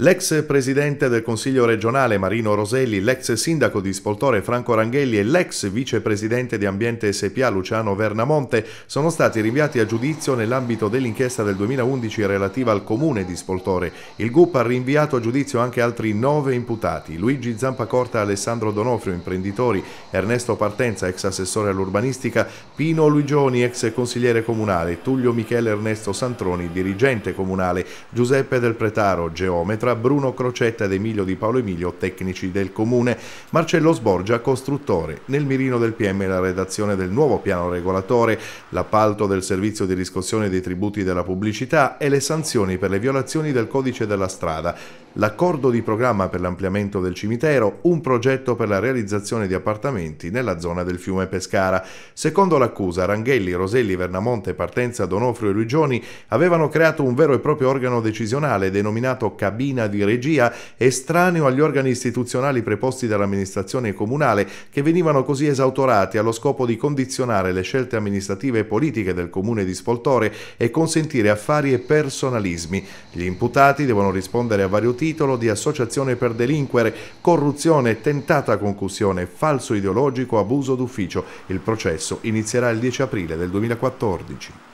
L'ex presidente del Consiglio regionale Marino Roselli, l'ex sindaco di Spoltore Franco Ranghelli e l'ex vicepresidente di Ambiente SPA Luciano Vernamonte sono stati rinviati a giudizio nell'ambito dell'inchiesta del 2011 relativa al comune di Spoltore. Il GUP ha rinviato a giudizio anche altri nove imputati, Luigi Zampacorta, Alessandro Donofrio, imprenditori, Ernesto Partenza, ex assessore all'urbanistica, Pino Luigioni, ex consigliere comunale, Tullio Michele Ernesto Santroni, dirigente comunale, Giuseppe Del Pretaro, geometra, tra Bruno Crocetta ed Emilio Di Paolo Emilio, tecnici del comune, Marcello Sborgia, costruttore. Nel mirino del PM la redazione del nuovo piano regolatore, l'appalto del servizio di riscossione dei tributi della pubblicità e le sanzioni per le violazioni del codice della strada l'accordo di programma per l'ampliamento del cimitero, un progetto per la realizzazione di appartamenti nella zona del fiume Pescara. Secondo l'accusa, Ranghelli, Roselli, Vernamonte, Partenza, Donofrio e Luigioni avevano creato un vero e proprio organo decisionale denominato cabina di regia, estraneo agli organi istituzionali preposti dall'amministrazione comunale, che venivano così esautorati allo scopo di condizionare le scelte amministrative e politiche del comune di Spoltore e consentire affari e personalismi. Gli imputati devono rispondere a vario utili titolo di associazione per delinquere, corruzione, tentata concussione, falso ideologico, abuso d'ufficio. Il processo inizierà il 10 aprile del 2014.